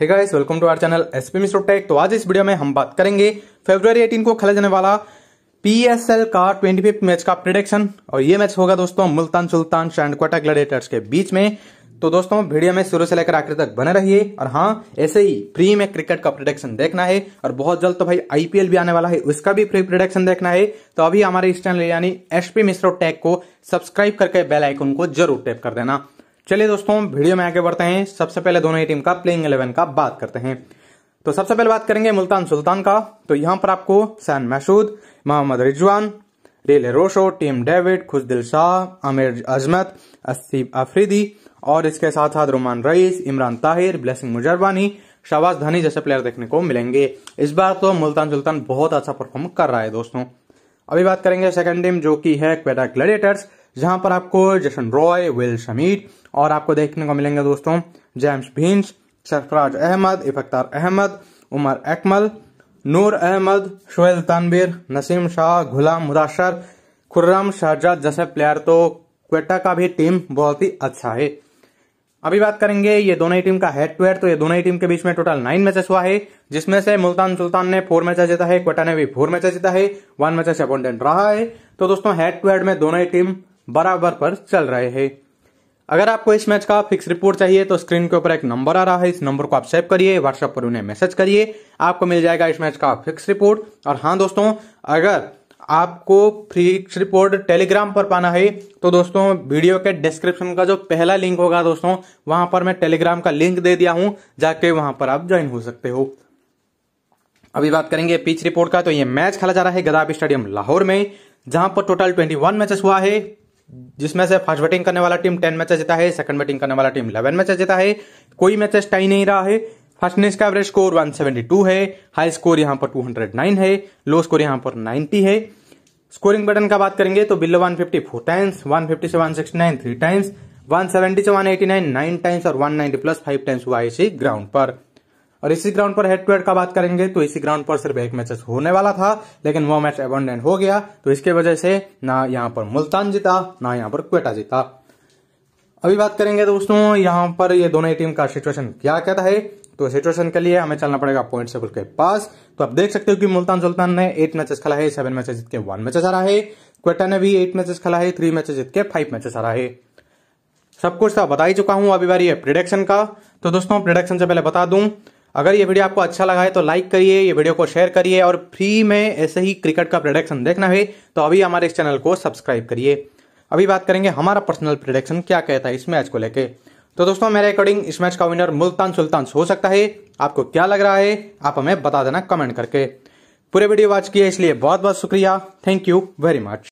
hey guys welcome to our channel SP mister tech तो आज इस वीडियो में हम बात करेंगे फरवरी 18 को खेला जाने वाला पीएसएल का 25 मैच का प्रिडिक्शन और ये मैच होगा दोस्तों मुल्तान सुल्तान शैंड कोटा ग्लैडिएटर्स के बीच में तो दोस्तों वीडियो में शुरू से लेकर आखिर तक बने रहिए और हाँ ऐसे ही फ्री में क्रिकेट का प्रोडक्शन देखना है और बहुत जल्द तो भाई आईपीएल भी आने वाला है उसका भी फ्री प्रोडक्शन देखना है तो अभी हमारे इस चैनल यानी एसपी मिश्रो टैग को सब्सक्राइब करके बेल आइकन को जरूर टैप कर देना चलिए दोस्तों वीडियो में आगे बढ़ते हैं सबसे पहले दोनों ही टीम का प्लेइंग इलेवन का बात करते हैं तो सबसे पहले बात करेंगे मुल्तान सुल्तान का तो यहाँ पर आपको Shan Masood Mohammad Rizwan Rilee Rossouw Tim David Khushdil Shah Aamir Azmat Asif Afridi और इसके साथ साथ रोमान रईस इमरान ताहिर ब्लेसिंग मुजरबानी शाहबाज धनी जैसे प्लेयर देखने को मिलेंगे इस बार तो मुल्तान सुल्तान बहुत अच्छा परफॉर्म कर रहा है दोस्तों अभी बात करेंगे सेकंड टीम जो कि है क्वेटा ग्लेडिएटर्स जहां पर आपको जशन रॉय विल शमीट और आपको देखने को मिलेंगे दोस्तों जेम्स भींस सरफराज अहमद इफ्तार अहमद उमर अकमल नूर अहमद शोएल तानवीर नसीम शाह गुलाम मुदाशर खुर्रम शाहजाद जैसे प्लेयर तो क्वेटा का भी टीम बहुत ही अच्छा है अभी बात करेंगे ये दोनों ही टीम का हेड टू हेड तो ये दोनों ही टीम के बीच में टोटल नाइन मैचेस हुआ है जिसमें से मुल्तान सुल्तान ने फोर मैचेस जीता है क्वेटा ने भी फोर मैचेस जीता है वन मैचेस अपॉइंटेंट रहा है तो दोस्तों हेड टू हेड में दोनों ही टीम बराबर पर चल रहे हैं अगर आपको इस मैच का फिक्स रिपोर्ट चाहिए तो स्क्रीन के ऊपर एक नंबर आ रहा है इस नंबर को आप सेव करिए व्हाट्सएप पर उन्हें मैसेज करिए आपको मिल जाएगा इस मैच का फिक्स रिपोर्ट और हाँ दोस्तों अगर आपको फिक्स रिपोर्ट टेलीग्राम पर पाना है तो दोस्तों वीडियो के डिस्क्रिप्शन का जो पहला लिंक होगा दोस्तों वहां पर मैं टेलीग्राम का लिंक दे दिया हूं जाके वहां पर आप ज्वाइन हो सकते हो अभी बात करेंगे पिच रिपोर्ट का तो ये मैच खेला जा रहा है गदाब स्टेडियम लाहौर में जहां पर टोटल 21 मैचेस हुआ है जिसमें से फर्स्ट बैटिंग करने वाला टीम टेन मैचेस जीता है सेकंड बैटिंग करने वाला टीम इलेवन मैचेस जीता है कोई मैचेस टाई नहीं रहा है फर्स्ट इनिंग्स का एवरेज स्कोर 172 है हाई स्कोर यहाँ पर 209 है लो स्कोर यहाँ पर 90 है स्कोरिंग बटन का बात करेंगे तो बिल्लो 150 फोर टाइम्स फिफ्टी से नाइन थ्री टाइम्स सेवेंटी से एटी नाइन टाइम्स और नाइनटी प्लस फाइव टाइम्स हुआ है इसी ग्राउंड पर और इसी ग्राउंड पर हेड टू हेड का बात करेंगे तो इसी ग्राउंड पर सिर्फ एक मैचेस होने वाला था लेकिन वो मैच एबंडेंट हो गया तो इसके वजह से ना यहाँ पर मुल्तान जीता ना यहाँ पर क्वेटा जीता अभी बात करेंगे दोस्तों यहाँ पर ये दोनों टीम का सिचुएशन क्या कहता है तो सिचुएशन के लिए हमें चलना पड़ेगा पॉइंट टेबल के पास तो आप देख सकते हो कि मुल्तान सुल्तान ने एट मैचेस खेला है सेवन मैचेस जीत के वन मैचेस रहा है क्वेटा ने भी एट मैचेस खेला है थ्री मैचेस जीत के फाइव मैचेस रहा है सब कुछ था तो बता ही चुका हूं अभी बार है प्रिडक्शन का तो दोस्तों प्रिडक्शन से पहले बता दूं अगर ये वीडियो आपको अच्छा लगा है तो लाइक करिए ये वीडियो को शेयर करिए और फ्री में ऐसे ही क्रिकेट का प्रोडक्शन देखना है तो अभी हमारे इस चैनल को सब्सक्राइब करिए अभी बात करेंगे हमारा पर्सनल प्रोडक्शन क्या कहता है इस मैच को लेके तो दोस्तों मेरे अकॉर्डिंग इस मैच का विनर मुल्तान सुल्तान हो सकता है आपको क्या लग रहा है आप हमें बता देना कमेंट करके पूरे वीडियो वॉच किए इसलिए बहुत बहुत शुक्रिया थैंक यू वेरी मच